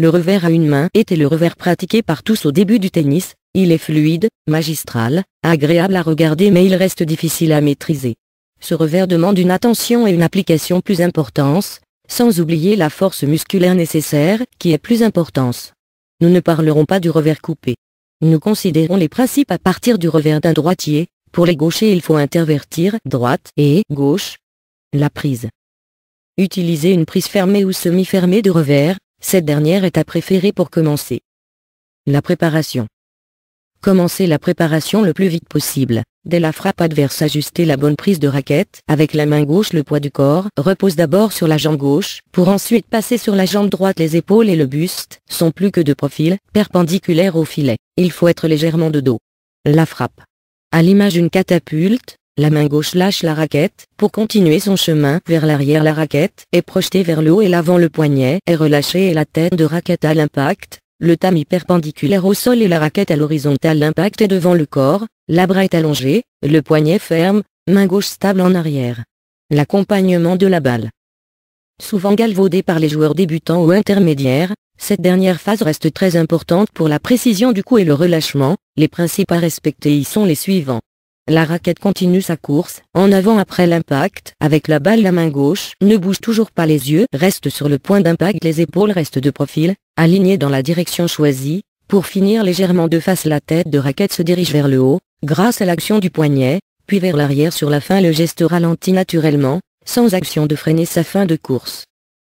Le revers à une main était le revers pratiqué par tous au début du tennis, il est fluide, magistral, agréable à regarder mais il reste difficile à maîtriser. Ce revers demande une attention et une application plus importante, sans oublier la force musculaire nécessaire qui est plus importante. Nous ne parlerons pas du revers coupé. Nous considérons les principes à partir du revers d'un droitier, pour les gauchers il faut intervertir droite et gauche. La prise. Utiliser une prise fermée ou semi-fermée de revers, cette dernière est à préférer pour commencer. La préparation. Commencez la préparation le plus vite possible. Dès la frappe adverse ajustez la bonne prise de raquette. Avec la main gauche le poids du corps repose d'abord sur la jambe gauche, pour ensuite passer sur la jambe droite les épaules et le buste, sont plus que de profil, perpendiculaire au filet. Il faut être légèrement de dos. La frappe. À l'image d'une catapulte, la main gauche lâche la raquette, pour continuer son chemin vers l'arrière la raquette est projetée vers le haut et l'avant le poignet est relâché et la tête de raquette à l'impact, le tamis perpendiculaire au sol et la raquette à l'horizontale l'impact est devant le corps, la bras est allongé, le poignet ferme, main gauche stable en arrière. L'accompagnement de la balle. Souvent galvaudée par les joueurs débutants ou intermédiaires, cette dernière phase reste très importante pour la précision du coup et le relâchement, les principes à respecter y sont les suivants. La raquette continue sa course, en avant après l'impact, avec la balle la main gauche, ne bouge toujours pas les yeux, reste sur le point d'impact les épaules restent de profil, alignées dans la direction choisie, pour finir légèrement de face la tête de raquette se dirige vers le haut, grâce à l'action du poignet, puis vers l'arrière sur la fin le geste ralentit naturellement, sans action de freiner sa fin de course.